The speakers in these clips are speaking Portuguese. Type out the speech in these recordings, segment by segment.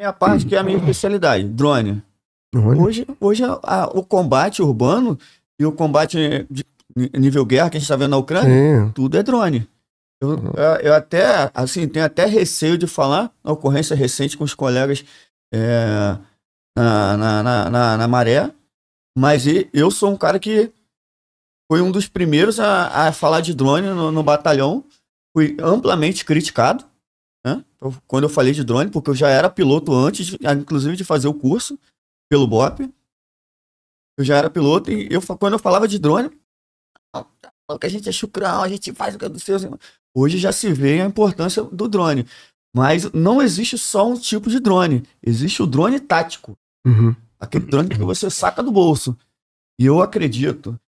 é a parte que é a minha especialidade, drone. Hoje, hoje a, a, o combate urbano e o combate de nível guerra que a gente está vendo na Ucrânia, Sim. tudo é drone. Uhum. Eu, eu, até, assim, tenho até receio de falar na ocorrência recente com os colegas é, na, na, na, na, maré, mas eu sou um cara que foi um dos primeiros a, a falar de drone no, no batalhão, fui amplamente criticado, né? Então, quando eu falei de drone, porque eu já era piloto antes, inclusive de fazer o curso pelo BOP. Eu já era piloto e eu, quando eu falava de drone, ah, que a gente é chucrão, a gente faz o que é do seu. Hoje já se vê a importância do drone. Mas não existe só um tipo de drone. Existe o drone tático. Uhum. Aquele drone que você saca do bolso. E eu acredito,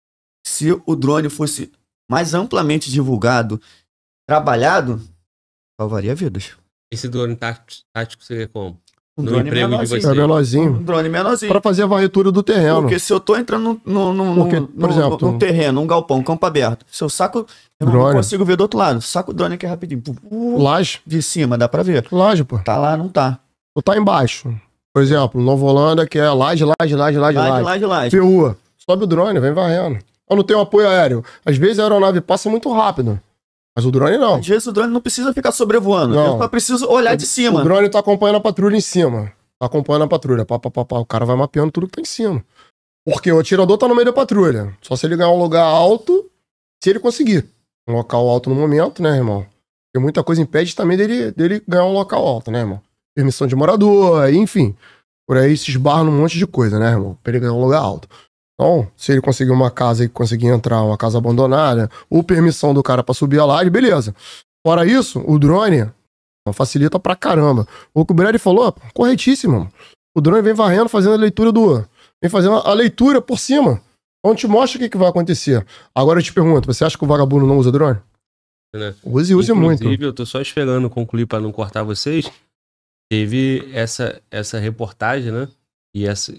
se o drone fosse mais amplamente divulgado, trabalhado, Salvaria vidas. Esse drone tático seria como? Um drone menorzinho. É menorzinho. Um drone menorzinho. Pra fazer a varretura do terreno. Porque se eu tô entrando num, no Porque, por exemplo, num, terreno, um galpão, um campo aberto, se eu saco, eu drone. não consigo ver do outro lado. Saco o drone aqui rapidinho. Laje. De cima, dá pra ver. Laje, pô. Tá lá, não tá. Ou tá embaixo. Por exemplo, Nova Holanda, que é laje, laje, laje, laje, laje. Laje, laje, PU. Sobe o drone, vem varrendo. Eu não tenho apoio aéreo. Às vezes a aeronave passa muito rápido. Mas o drone não. Às vezes o drone não precisa ficar sobrevoando. Não. Eu só preciso olhar o, de cima. O drone tá acompanhando a patrulha em cima. Tá acompanhando a patrulha. Pá, pá, pá, pá. O cara vai mapeando tudo que tá em cima. Porque o atirador tá no meio da patrulha. Só se ele ganhar um lugar alto, se ele conseguir. Um local alto no momento, né, irmão? Porque muita coisa impede também dele, dele ganhar um local alto, né, irmão? Permissão de morador, enfim. Por aí se esbarra num monte de coisa, né, irmão? Pra ele ganhar um lugar alto. Então, se ele conseguir uma casa e conseguir entrar, uma casa abandonada, ou permissão do cara para subir a laje, beleza. Fora isso, o drone então, facilita pra caramba. O que o Brady falou, corretíssimo. O drone vem varrendo, fazendo a leitura do. Vem fazendo a leitura por cima. Então te mostra o que, que vai acontecer. Agora eu te pergunto, você acha que o vagabundo não usa drone? Né? Use, use muito. Inclusive, eu tô só esperando concluir para não cortar vocês. Teve essa, essa reportagem, né? E essa,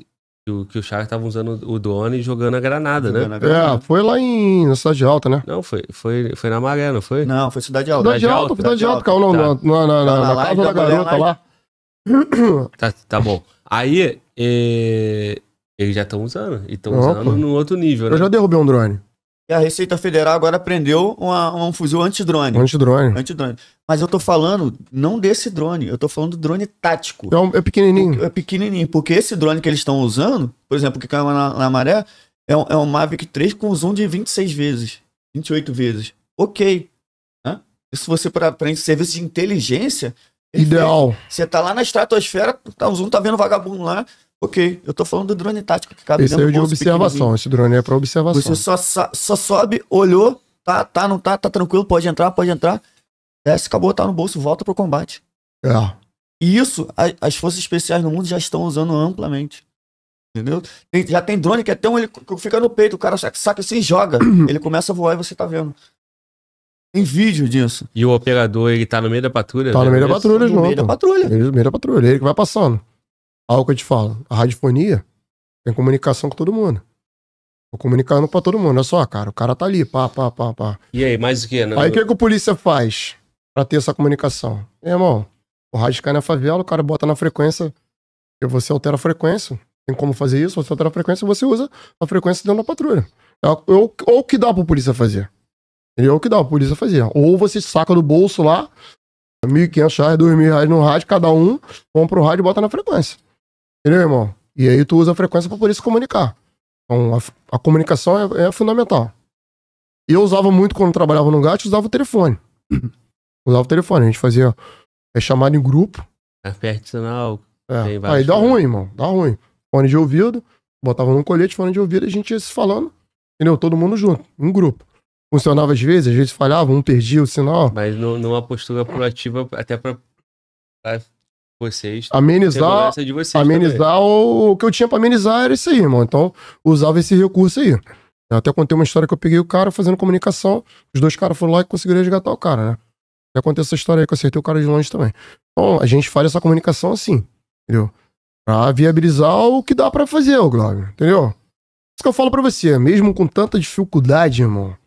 que o, que o Charles tava usando o drone e jogando a granada, né? jogando né? A granada. É, foi lá em, na Cidade Alta, né? Não, foi, foi, foi na Maré, não foi? Não, foi Cidade Alta. Cidade, Alta, Cidade Alta, Alta, Alta, Alta, Alta, Alta, Alta, Alta, Alta, Tá, tá bom. Aí, é... eles já estão usando. E estão usando no num outro nível, né? Eu já derrubei um drone. E a Receita Federal agora prendeu uma, um fuzil antidrone. Antidrone. drone Mas eu tô falando não desse drone, eu tô falando do drone tático. É, um, é pequenininho. Porque, é pequenininho, porque esse drone que eles estão usando, por exemplo, que caiu na, na maré, é um, é um Mavic 3 com zoom de 26 vezes, 28 vezes. Ok. Né? você, para serviço de inteligência... Ideal. Você tá lá na estratosfera, tá, o zoom tá vendo vagabundo lá, Ok, eu tô falando do drone tático que cabe esse dentro Esse é de observação, esse drone é para observação. Você só, só sobe, olhou, tá, tá, não tá, tá tranquilo, pode entrar, pode entrar. Desce, acabou, tá no bolso, volta pro combate. É. E isso, a, as forças especiais no mundo já estão usando amplamente. Entendeu? Tem, já tem drone que até um ele fica no peito, o cara saca assim e joga. ele começa a voar e você tá vendo. Tem vídeo disso. E o operador, ele tá no meio da patrulha? Tá no né? meio da patrulha, João. No meio da patrulha. No meio da patrulha, ele que vai passando. Algo que eu te falo, a radiofonia tem comunicação com todo mundo. Tô comunicando pra todo mundo, olha só, cara, o cara tá ali, pá, pá, pá, pá. E aí, mais o que? né? Aí o que, que a polícia faz pra ter essa comunicação? Meu irmão, o rádio cai na favela, o cara bota na frequência, e você altera a frequência. Tem como fazer isso, você altera a frequência, você usa a frequência dentro da patrulha. É Ou é é o que dá pro polícia fazer. É o que dá pra polícia fazer. Ou você saca do bolso lá, 1.500 reais, 2.000 reais no rádio, cada um, compra o rádio e bota na frequência. Entendeu, irmão? E aí tu usa a frequência pra poder se comunicar. Então a, a comunicação é, é, fundamental. Eu usava muito quando trabalhava no GAT, usava o telefone. usava o telefone, a gente fazia é, chamada em grupo. Café o É. é. aí dá ruim, irmão, dá ruim. Fone de ouvido, botava num colete, fone de ouvido, a gente ia se falando, entendeu? Todo mundo junto, em grupo funcionava às vezes, às vezes falhava, um perdia o sinal. Mas no, numa postura proativa, até para vocês. Tá? Amenizar, de vocês amenizar o que eu tinha pra amenizar era isso aí, irmão. Então, usava esse recurso aí. Eu até contei uma história que eu peguei o cara fazendo comunicação, os dois caras foram lá e conseguiram resgatar o cara, né? Já aconteceu essa história aí que eu acertei o cara de longe também. Então, a gente faz essa comunicação assim, entendeu? Pra viabilizar o que dá para fazer, o Glauber, entendeu? Isso que eu falo para você, mesmo com tanta dificuldade, irmão, a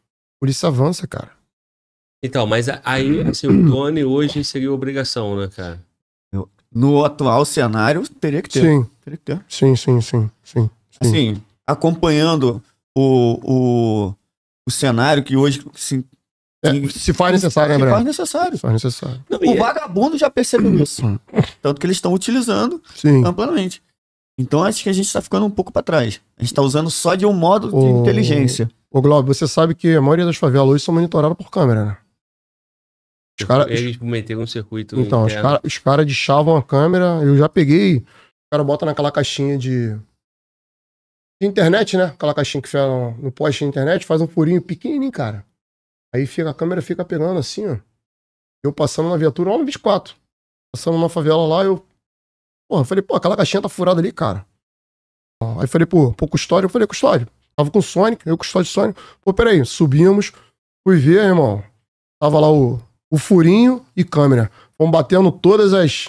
polícia avança, cara. Então, mas aí, assim, o Tony hoje seria obrigação, né, cara? no atual cenário, teria que ter. Sim. Teria que ter. Sim, sim, sim, sim. sim. Assim, acompanhando o, o, o cenário que hoje se, assim, é, se faz necessário, né, Se faz necessário. Se faz necessário. Não, o é... vagabundo já percebeu hum. isso. Tanto que eles estão utilizando sim. amplamente. Então acho que a gente está ficando um pouco para trás. A gente está usando só de um modo o... de inteligência. Ô, Globo, você sabe que a maioria das favelas hoje são monitoradas por câmera, né? Os cara, eles meteram um circuito. Então, interno. os caras os cara deixavam a câmera, eu já peguei. O cara bota naquela caixinha de. de internet, né? Aquela caixinha que fica no, poste de internet, faz um furinho pequenininho, cara. Aí fica, a câmera fica pegando assim, ó. Eu passando na viatura, ó, no 24. Passando na favela lá, eu. Porra, falei, pô, aquela caixinha tá furada ali, cara. Aí falei, pô, pô, custódio, eu falei, custódio. Tava com o Sonic, eu custódio Sonic. Pô, peraí, subimos, fui ver, irmão. Tava lá o o furinho e câmera. Fomos batendo todas as,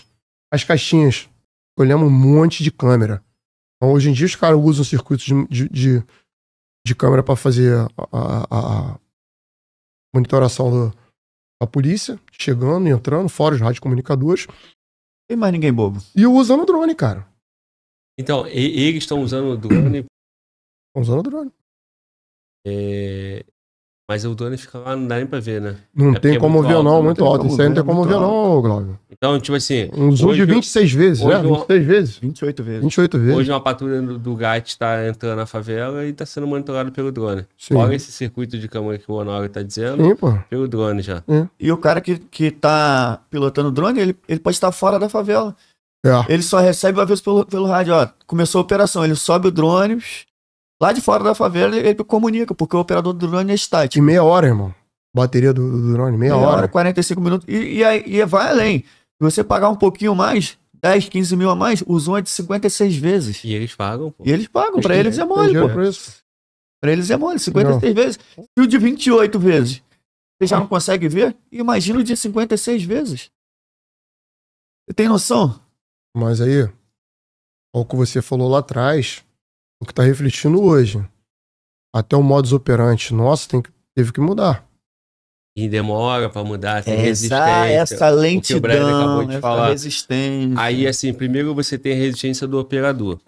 as caixinhas. Olhamos um monte de câmera. Então, hoje em dia, os caras usam circuitos de, de, de câmera para fazer a, a, a monitoração do, da polícia, chegando e entrando, fora os radiocomunicadores. Tem mais ninguém bobo. E usando o drone, cara. Então, e, eles estão usando o drone. Estão usando o drone. É, mas o drone fica lá, não dá nem pra ver, né? Não é tem como é ver, não, muito alto. Isso aí não tem como ver, não, Glauber. Então, tipo assim. Um zoom de 26 eu... vezes, né? 26 eu... vezes. 28 vezes. 28 vezes. Hoje uma patrulha do GAT tá entrando na favela e tá sendo monitorado pelo drone. Sim. Olha esse circuito de câmera que o Honório tá dizendo. Sim, pô. Pelo drone já. É. E o cara que, que tá pilotando o drone, ele, ele pode estar fora da favela. É. Ele só recebe uma vez pelo, pelo rádio, ó. Começou a operação, ele sobe o drone Lá de fora da favela, ele, comunica, porque o operador do drone é estático. E meia hora, irmão. Bateria do, do drone, meia, meia hora. hora. 45 minutos. E, e, aí, e vai além. Se você pagar um pouquinho mais, 10, 15 mil a mais, o Zoom é de 56 vezes. E eles pagam, pô. E eles pagam. Pra eles, é mole, pô. Pra eles é mole, 56 não. vezes. E o de 28 vezes. Você já não consegue ver? Imagina o de 56 vezes. Você tem noção? Mas aí, olha o que você falou lá atrás o que está refletindo hoje. Até o modus operandi nosso tem, teve que mudar. E demora para mudar, tem essa, resistência. Essa lentidão, o que o acabou de falar. resistência. Aí, assim, primeiro você tem a resistência do operador.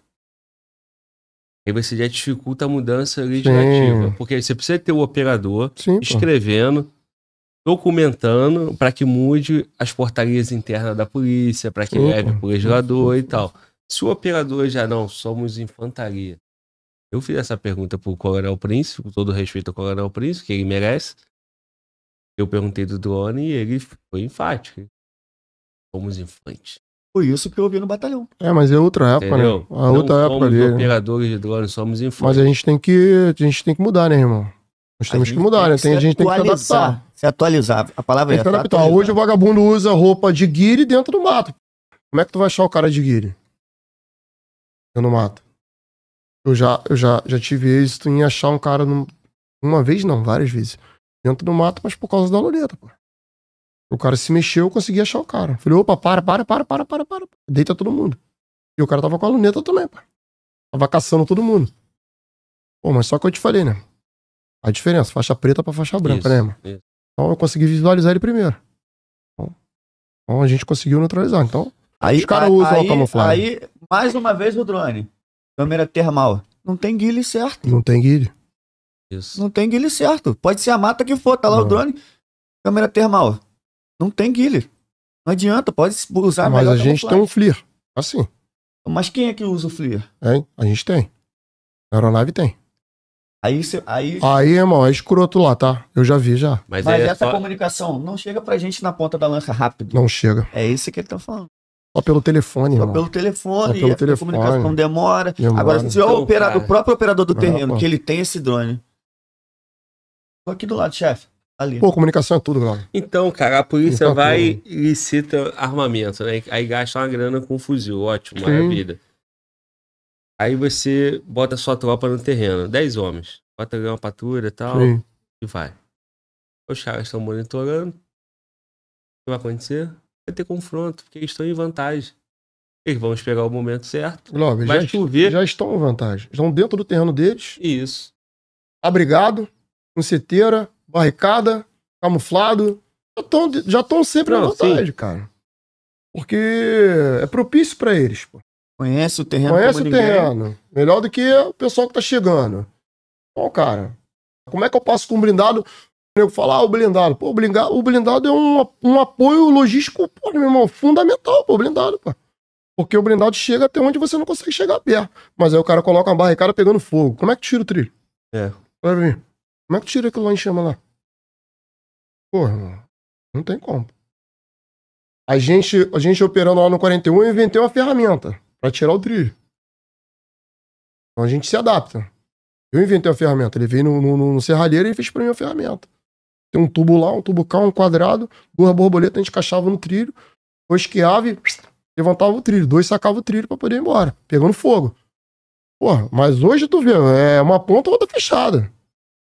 Aí você já dificulta a mudança legislativa. Porque você precisa ter o operador Sim, escrevendo, pô. documentando para que mude as portarias internas da polícia, para que Sim, leve para o legislador e tal. Se o operador já não, somos infantaria. Eu fiz essa pergunta pro Coronel Príncipe, com todo respeito ao Coronel Príncipe, que ele merece. Eu perguntei do drone e ele foi enfático. Somos infantes. Foi isso que eu ouvi no batalhão. É, mas é outra época, né? Entendeu? né? A não outra somos época ali. operadores de drone, somos infantes. Mas a gente tem que, a gente tem que mudar, né, irmão? Nós temos que mudar, né? Tem, a gente tem que se adaptar. Se atualizar. A palavra tem é que adaptar. Atualizar. Hoje o vagabundo usa roupa de guiri dentro do mato. Como é que tu vai achar o cara de guiri? Eu não mato. Eu já, eu já, já tive êxito em achar um cara num, uma vez não, várias vezes. Dentro do mato, mas por causa da luneta pô. O cara se mexeu, eu consegui achar o cara. Falei, opa, para, para, para, para, para, para. Deita todo mundo. E o cara tava com a luneta também, pô. Tava caçando todo mundo. Pô, mas só que eu te falei, né? A diferença, faixa preta pra faixa branca, isso, né, mano? Isso. Então eu consegui visualizar ele primeiro. Então, então a gente conseguiu neutralizar. Então, aí, os caras usam aí, a camuflagem. Aí, mais uma vez o drone. Câmera termal. Não tem guile certo. Não tem guile. Isso. Não tem guile certo. Pode ser a mata que for, tá lá não. o drone. Câmera termal. Não tem guile. Não adianta, pode usar Mas a gente tem um FLIR. Assim. Mas quem é que usa o FLIR? É, a gente tem. A aeronave tem. Aí, cê, aí... aí, irmão, é escroto lá, tá? Eu já vi já. Mas, Mas é essa só... comunicação não chega pra gente na ponta da lança rápido. Não chega. É isso que ele tá falando pelo telefone, Só pelo telefone. pelo telefone. A comunicação demora. demora. Agora, se é o, operador, o próprio operador do ah, terreno, que ele tem esse drone. Tô aqui do lado, chefe. Ali. Pô, comunicação é tudo, galera. Então, cara, a polícia então, é vai e licita armamento, né? Aí gasta uma grana com um fuzil. Ótimo, Sim. maravilha. Aí você bota sua tropa no terreno. Dez homens. Bota uma patrulha e tal. Sim. E vai. Os caras estão monitorando. O que vai acontecer? vai ter confronto, porque eles estão em vantagem. Eles vão pegar o momento certo. Logo, vai já, chover. já estão em vantagem. Estão dentro do terreno deles. Isso. Abrigado, com seteira, barricada, camuflado. Já estão sempre Não, em vantagem, sim. cara. Porque é propício para eles, pô. Conhece o terreno. Conhece o ninguém. terreno. Melhor do que o pessoal que tá chegando. Então, cara, como é que eu passo com um blindado nego falar, ah, o blindado. Pô, o blindado, o blindado é um, um apoio logístico, pô, meu irmão, fundamental, pô, blindado, pô. Porque o blindado chega até onde você não consegue chegar perto. Mas aí o cara coloca uma barricada pegando fogo. Como é que tira o trilho? É. Olha pra mim. Como é que tira aquilo lá em chama lá? Porra, não tem como. A gente, a gente operando lá no 41, eu inventei uma ferramenta para tirar o trilho. Então a gente se adapta. Eu inventei a ferramenta. Ele veio no, no, no serralheiro e fez pra mim a ferramenta. Tem um tubo lá, um tubo cá, um quadrado, duas borboletas, a gente encaixava no trilho, dois esquiava e levantava o trilho, dois sacava o trilho para poder ir embora, pegando fogo. Porra, mas hoje tu vê, é uma ponta outra fechada.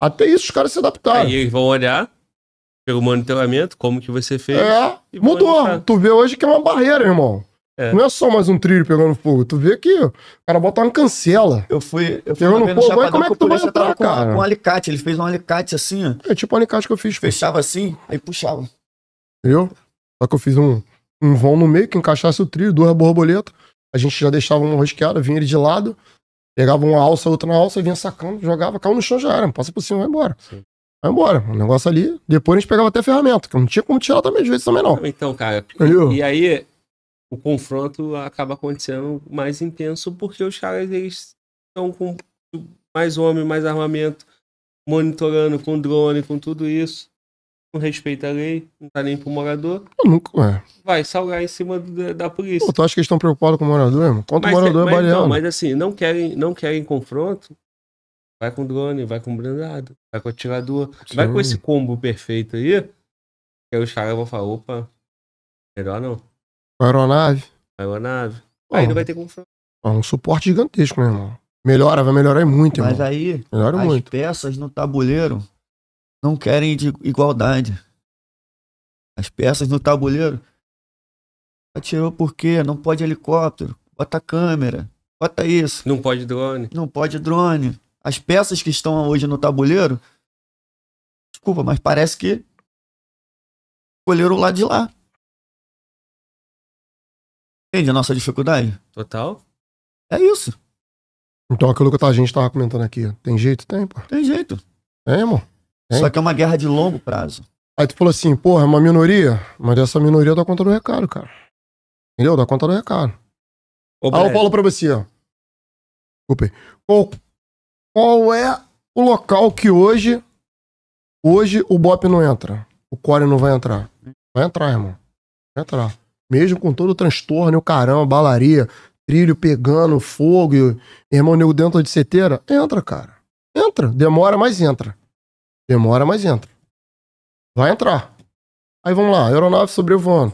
Até isso os caras se adaptaram. Aí eles vão olhar o monitoramento, como que você fez. É, mudou. Tu vê hoje que é uma barreira, irmão. É. Não é só mais um trilho pegando fogo. Tu vê que o cara bota uma cancela. Eu fui. Eu fui pegando fogo, chapadão, como é que tu vai entrar, com, cara? Com um alicate, ele fez um alicate assim, ó. É tipo um alicate que eu fiz. Fechava pô. assim, aí puxava. Entendeu? Só que eu fiz um, um vão no meio que encaixasse o trilho, duas borboletas. A gente já deixava uma rosqueada, vinha ele de lado, pegava uma alça, outra na alça, vinha sacando, jogava, caiu no chão já era. Passa por cima, vai embora. Sim. Vai embora. O negócio ali. Depois a gente pegava até ferramenta, que não tinha como tirar também, de vez também não. Então, cara. Entendeu? E aí o confronto acaba acontecendo mais intenso porque os caras eles estão com mais homem, mais armamento, monitorando com drone, com tudo isso. Não respeita a lei, não tá nem pro morador. nunca, é. Vai salgar em cima da, da polícia. Pô, tu acha que eles estão preocupados com o morador, irmão? Quanto morador é, mas, é baleado? Não, mas assim, não querem, não querem confronto. Vai com drone, vai com blindado, vai com atirador, Sim. vai com esse combo perfeito aí. Que aí os caras vão falar, opa, melhor não aeronave. aeronave. Aí não vai ter confronto. É um suporte gigantesco, meu né, irmão? Melhora, vai melhorar muito, irmão. Mas aí, Melhora as muito. peças no tabuleiro não querem de igualdade. As peças no tabuleiro atirou porque não pode helicóptero, bota câmera, bota isso. Não pode drone. Não pode drone. As peças que estão hoje no tabuleiro, desculpa, mas parece que escolheram o lado de lá. Entende a nossa dificuldade? Total. É isso. Então aquilo que a gente tava comentando aqui, tem jeito? Tem, pô. Tem jeito. Tem, amor. Tem. Só que é uma guerra de longo prazo. Aí tu falou assim, porra, é uma minoria, mas essa minoria dá conta do recado, cara. Entendeu? Dá conta do recado. Ô, Aí eu falo pra você, ó. Desculpa qual, qual é o local que hoje hoje o Bop não entra? O Core não vai entrar? Vai entrar, irmão. Vai entrar. Mesmo com todo o transtorno, o caramba, balaria, trilho pegando, fogo, e, irmão nego dentro de seteira, entra, cara. Entra. Demora, mas entra. Demora, mas entra. Vai entrar. Aí vamos lá, aeronave sobrevoando.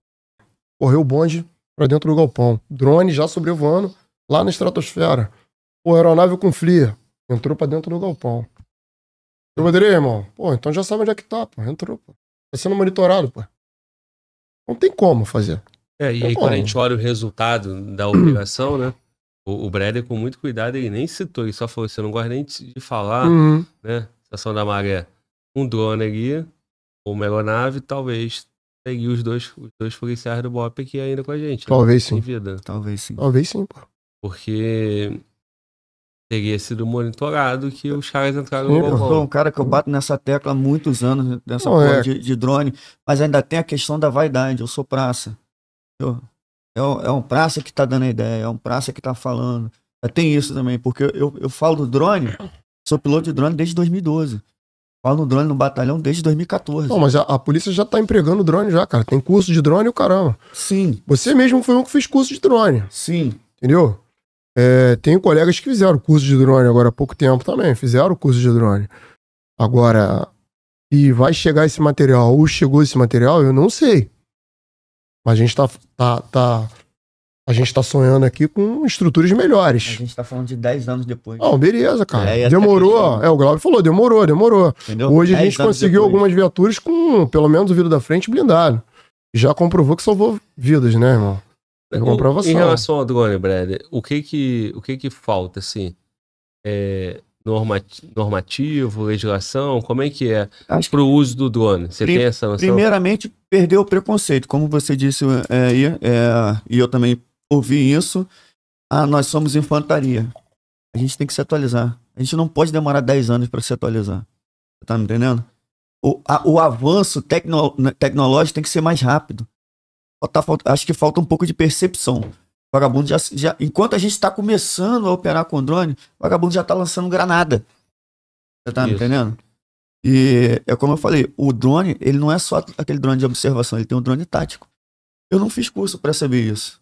Correu o bonde para dentro do galpão. Drone já sobrevoando lá na estratosfera. Pô, aeronave com flia. Entrou para dentro do galpão. Eu poderia, irmão. Pô, então já sabe onde é que tá, pô. Entrou, pô. Tá sendo monitorado, pô. Não tem como fazer. É, e aí então, quando a gente olha o resultado da obrigação, né? O, o Breder, com muito cuidado, ele nem citou, ele só falou: você não gosta nem de falar, uhum. né? Estação da maré, um drone ali, ou uma aeronave, talvez pegue os dois, os dois policiais do BOP aqui ainda com a gente. Né, talvez né? sim. vida. Talvez sim. Talvez sim, pô. Porque teria sido monitorado que os caras entraram Sim, no balcão. um cara que eu bato nessa tecla há muitos anos, nessa porra é. de, de, drone, mas ainda tem a questão da vaidade, eu sou praça. É, é um praça que está dando a ideia, é um praça que está falando. É, tem isso também, porque eu, eu falo do drone, sou piloto de drone desde 2012. Falo no drone no batalhão desde 2014. Não, mas a, a polícia já tá empregando drone já, cara. Tem curso de drone o caramba. Sim. Você mesmo foi um que fez curso de drone. Sim. Entendeu? É, tenho colegas que fizeram curso de drone agora há pouco tempo também. Fizeram curso de drone. Agora, e vai chegar esse material ou chegou esse material, eu não sei. Mas a gente tá, tá, tá a gente está sonhando aqui com estruturas melhores. A gente está falando de 10 anos depois. Não, beleza, cara. É, demorou. É, o Glauber falou, demorou, demorou. Entendeu? Hoje a gente conseguiu depois. algumas viaturas com, pelo menos, o vidro da frente blindado. Já comprovou que salvou vidas, né, irmão? É comprovação. Em relação ao drone, Brad, o que que, o que, que falta, assim? É, normativo, legislação, como é que é para o uso do drone? Você tem essa noção? Primeiramente, perdeu o preconceito. Como você disse aí, é, é, é, e eu também ouvi isso, ah, nós somos infantaria. A gente tem que se atualizar. A gente não pode demorar 10 anos para se atualizar. Tá me entendendo? O, a, o avanço tecno, né, tecnológico tem que ser mais rápido. acho que falta um pouco de percepção. vagabundo já, já Enquanto a gente está começando a operar com drone, o vagabundo já está lançando granada. Você tá Isso. me entendendo? E é como eu falei, o drone, ele não é só aquele drone de observação, ele tem um drone tático. Eu não fiz curso para saber isso.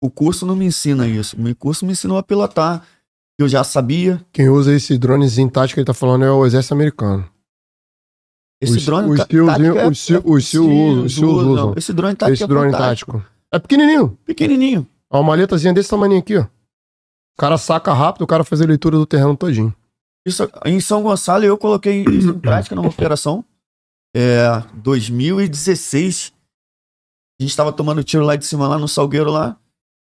O curso não me ensina isso. O curso me ensinou a pilotar. Eu já sabia. Quem usa esse dronezinho tático, ele tá falando, é o exército americano. Esse drone os tá- seus, é os, os os seus usam. Esse drone tático Esse é drone é tático. É pequenininho. Pequenininho. É uma maletazinha desse tamanho aqui, ó. O cara saca rápido, o cara faz a leitura do terreno todinho. Isso, em São Gonçalo, eu coloquei isso em prática numa operação. É, 2016. A gente estava tomando tiro lá de cima, lá no Salgueiro, lá.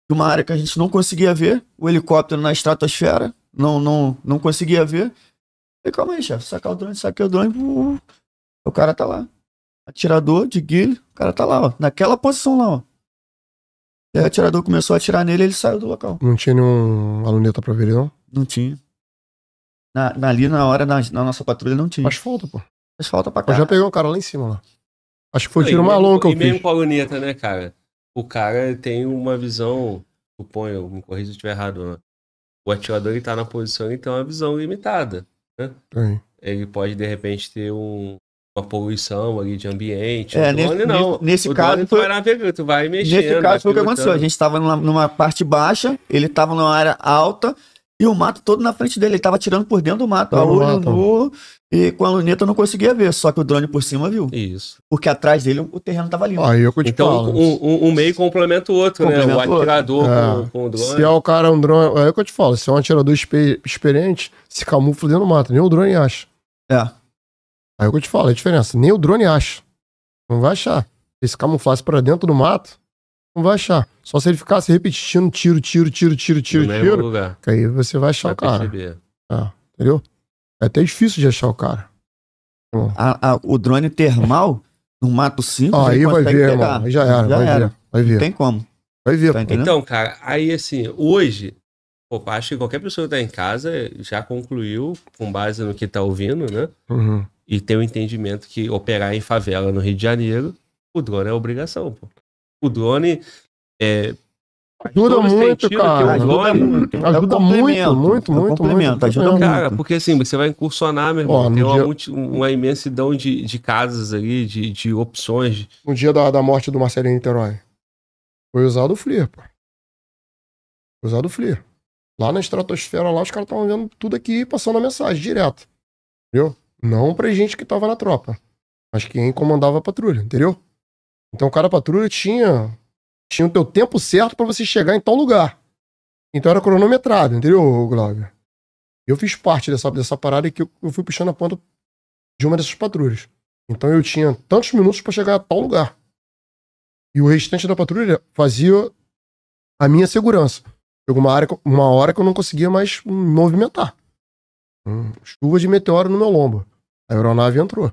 De uma área que a gente não conseguia ver. O helicóptero na estratosfera. Não, não, não conseguia ver. Falei, calma aí, chefe. saca o drone, saquei o drone. Uh, uh, uh, o cara tá lá. Atirador de guilho. O cara tá lá, ó. Naquela posição lá, ó. E aí, o atirador começou a atirar nele ele saiu do local. Não tinha nenhum aluneta para ver ele, não? Não tinha. Na, na, ali na hora, na, na, nossa patrulha, não tinha. Faz falta, pô. Faz falta pra cá. Eu já peguei o cara lá em cima, lá. Acho que foi um tiro maluco que eu E mesmo com a luneta, né, cara? O cara tem uma visão, suponho, me corrija se eu estiver errado, né? O atirador, ele tá na posição, então tem uma visão limitada, né? Ele pode, de repente, ter um, uma poluição ali de ambiente. É, drone, nesse, não. Nesse o caso, tu, vai navegando, tu vai mexendo. Nesse caso, foi o que aconteceu. A gente estava numa, numa, parte baixa, ele estava numa área alta, e o mato todo na frente dele. Ele tava atirando por dentro do mato. Tá a olho nu, e com a luneta eu não conseguia ver. Só que o drone por cima viu. Isso. Porque atrás dele o terreno tava limpo. Aí eu então, um, um, um, meio complementa o outro, né? O atirador é. com, com, o drone. Se é o cara um drone. Aí é que eu te falo. Se é um atirador exper experiente, se camufla dentro do mato. Nem o drone acha. É. Aí é que eu te falo. É a diferença. Nem o drone acha. Não vai achar. Se camuflasse pra dentro do mato não vai achar. Só se ele ficasse repetindo tiro, tiro, tiro, tiro, tiro, no tiro. Lugar. Que aí você vai achar vai o cara. É, entendeu? É até difícil de achar o cara. A, a, o drone termal no mato simples. aí vai ver, pegar. irmão. Já era, Já vai era. ver. Vai ver. Não tem como. Vai ver, tá Então, cara, aí assim, hoje, pô, acho que qualquer pessoa que tá em casa já concluiu, com base no que tá ouvindo, né? Uhum. E tem o entendimento que operar em favela no Rio de Janeiro, o drone é obrigação, pô o drone é, Ajuda muito, cara. Ajuda, ajuda, ajuda muito, muito, é muito, muito. Ajuda cara, porque assim, você vai incursionar, meu irmão. Ó, tem uma, dia... multi, uma, imensidão de, de casas ali, de, de opções. No dia da, da morte do Marcelinho Niterói, foi usado o FLIR, pô. Foi usado o FLIR. Lá na estratosfera, lá, os caras estavam vendo tudo aqui passando a mensagem direto. Entendeu? Não pra gente que tava na tropa, mas quem comandava a patrulha, entendeu? Então, cada patrulha tinha, tinha o teu tempo certo para você chegar em tal lugar. Então, era cronometrado, entendeu, Glauber? Eu fiz parte dessa, dessa parada que eu, eu fui puxando a ponta de uma dessas patrulhas. Então, eu tinha tantos minutos para chegar a tal lugar. E o restante da patrulha fazia a minha segurança. Chegou uma, área, uma hora que eu não conseguia mais me movimentar. Hum, chuva de meteoro no meu lombo. A aeronave entrou.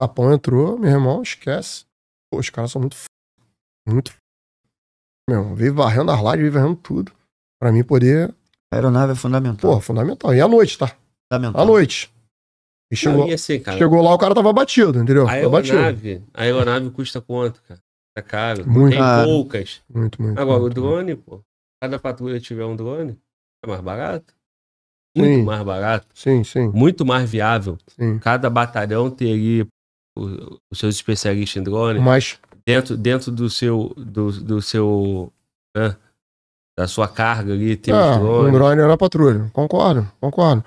Tapão entrou, meu irmão, esquece. Pô, os caras são muito. Muito. Meu, vive varrendo as lives, vive varrendo tudo. Pra mim poder. A aeronave é fundamental. Pô, fundamental. E à noite, tá? Fundamental. À noite. E chegou, Não, assim, chegou lá, o cara tava batido, entendeu? A aeronave, a aeronave custa quanto, cara? Tá caro. Muito. Tem ah, poucas. Muito, muito. Agora, muito, o drone, muito. pô. Cada patrulha tiver um drone, é mais barato. Muito sim. mais barato. Sim, sim. Muito mais viável. Sim. Cada batalhão teria o, os seus especialistas em drone, Mas... dentro, dentro do seu. Do, do seu né, da sua carga ali, tem ah, é, um drone. Um drone era patrulha. Concordo, concordo.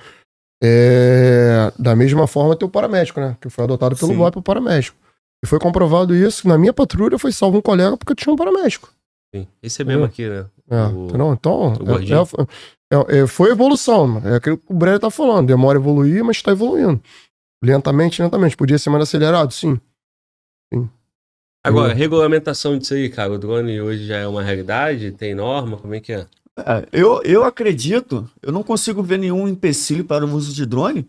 É, da mesma forma tem o paramédico, né? Que foi adotado pelo VOP o paramédico. E foi comprovado isso, na minha patrulha foi salvo um colega porque eu tinha um paramédico. Sim. Esse é mesmo aqui, né? É. O... Não, então, é é, é, é, foi evolução. É aquilo que o Breno tá falando. Demora evoluir, mas está evoluindo. Lentamente, lentamente. Podia ser mais acelerado, sim. sim. Agora, regulamentação disso aí, cara. O drone hoje já é uma realidade? Tem norma? Como é que é? é eu, eu acredito, eu não consigo ver nenhum empecilho para o uso de drone,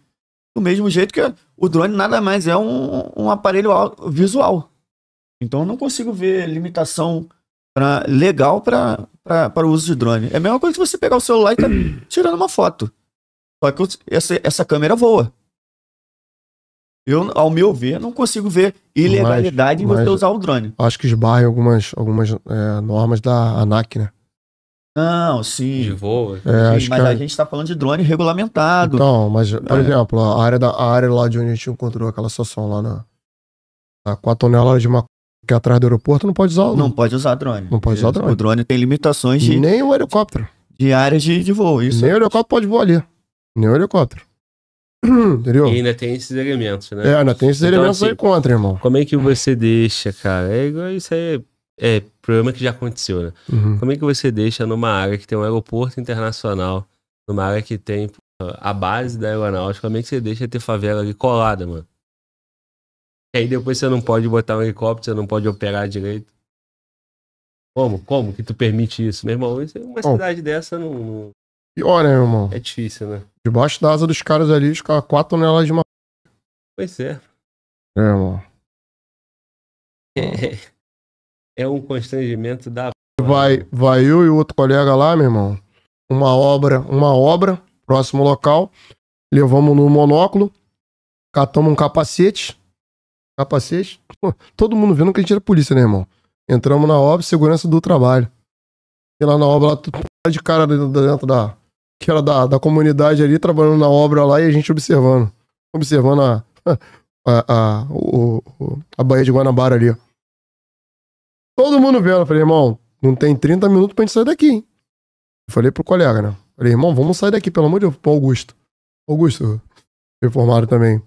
do mesmo jeito que o drone nada mais é um, um aparelho visual. Então eu não consigo ver limitação pra, legal para o uso de drone. É a mesma coisa que você pegar o celular e tá tirando uma foto. Só que essa, essa câmera voa. Eu, ao meu ver, não consigo ver ilegalidade mas, em você usar o drone. Acho que esbarra algumas, algumas é, normas da ANAC, né? Não, sim. De voo. É, sim, mas que... a é- gente está falando de drone regulamentado. Então, mas, por é. exemplo, a área, da, a área lá de onde a gente encontrou aquela situação lá na. A 4 de maconha que é atrás do aeroporto não pode usar. Não, não pode usar drone. Não pode usar o drone. O drone tem limitações de. Nem o helicóptero. De áreas de, de voo, isso. Nem o helicóptero pode voar ali. Nem o helicóptero. Hum, entendeu? E ainda tem esses elementos, né? É, ainda tem esses então, elementos assim, aí contra, irmão. Como é que você deixa, cara? É igual isso aí. É, é problema que já aconteceu, né? Uhum. Como é que você deixa numa área que tem um aeroporto internacional, numa área que tem a base da aeronáutica, como é que você deixa ter favela ali colada, mano? E aí depois você não pode botar um helicóptero, você não pode operar direito. Como? Como que tu permite isso? Meu irmão, é uma cidade oh. dessa não. Pior, né, irmão? É difícil, né? Debaixo da asa dos caras ali, os caras quatro toneladas de maconha. Pois é. É, mano. É, é um constrangimento da. Vai, vai eu e outro colega lá, meu irmão. Uma obra, uma obra, próximo local. Levamos no monóculo, catamos um capacete. Capacete. Todo mundo vendo que a gente era polícia, né, irmão? Entramos na obra, segurança do trabalho. E lá na obra, lá, tudo de cara dentro da, que era da, da comunidade ali, trabalhando na obra lá e a gente observando. Observando a, a, a, o, a Baía de Guanabara ali, Todo mundo vendo. Eu falei, irmão, não tem 30 minutos pra gente sair daqui, hein? Eu falei pro colega, né? Eu falei, irmão, vamos sair daqui, pelo amor de Deus, pro Augusto. Augusto, reformado também. Eu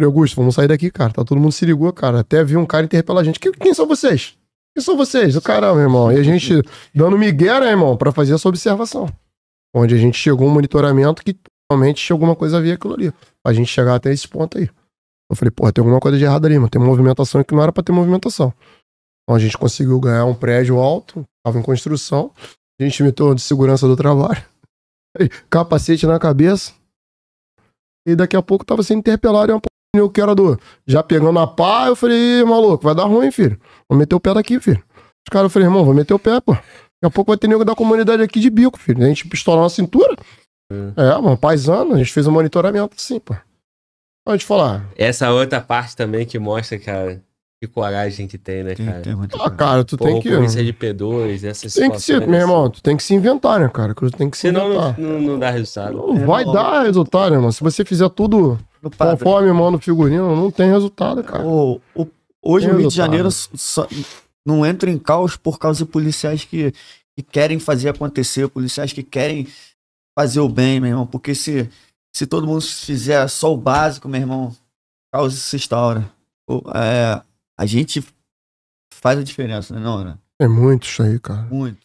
falei, Augusto, vamos sair daqui, cara. Tá todo mundo se ligou, cara. Até vi um cara interpelar a gente. Quem, quem são vocês? Quem são vocês? O caramba, irmão. E a gente dando migué, né, irmão, pra fazer essa observação onde a gente chegou um monitoramento que realmente tinha alguma coisa a ver aquilo ali. A gente chegar até esse ponto aí. Eu falei, porra, tem alguma coisa de errado ali, mano. Tem movimentação que não era para ter movimentação. Então a gente conseguiu ganhar um prédio alto, estava em construção. A gente meteu de segurança do trabalho. Capacete na cabeça. E daqui a pouco tava sendo interpelado em uma pneu né, que era do. Já pegando a pá, eu falei, maluco, vai dar ruim, filho. Vou meter o pé daqui, filho. Os caras, eu falei, irmão, vou meter o pé, pô. Daqui a pouco vai ter nego da comunidade aqui de bico, filho. A gente pistolou na cintura. É, é mano, paisano, a gente fez um monitoramento assim, pô. Pode falar. Essa outra parte também que mostra, cara, que coragem que tem, né, cara? Tem, muito ah, cara, tu Pô, tem que. Polícia de P2, essas Tem que ser, meu irmão, tu tem que se inventar, né, cara? Cruz tem que se Senão inventar. Não, não, não dá resultado. Não é, vai não. dar resultado, né, irmão. Se você fizer tudo conforme, mano, figurino, não tem resultado, cara. O, o, hoje tem o Rio resultado. de Janeiro só, não entro em caos por causa de policiais que, que querem fazer acontecer, policiais que querem fazer o bem, meu irmão. Porque se, se todo mundo fizer só o básico, meu irmão, caos se instaura. É, a gente faz a diferença, né, não, né? É muito isso aí, cara. Muito.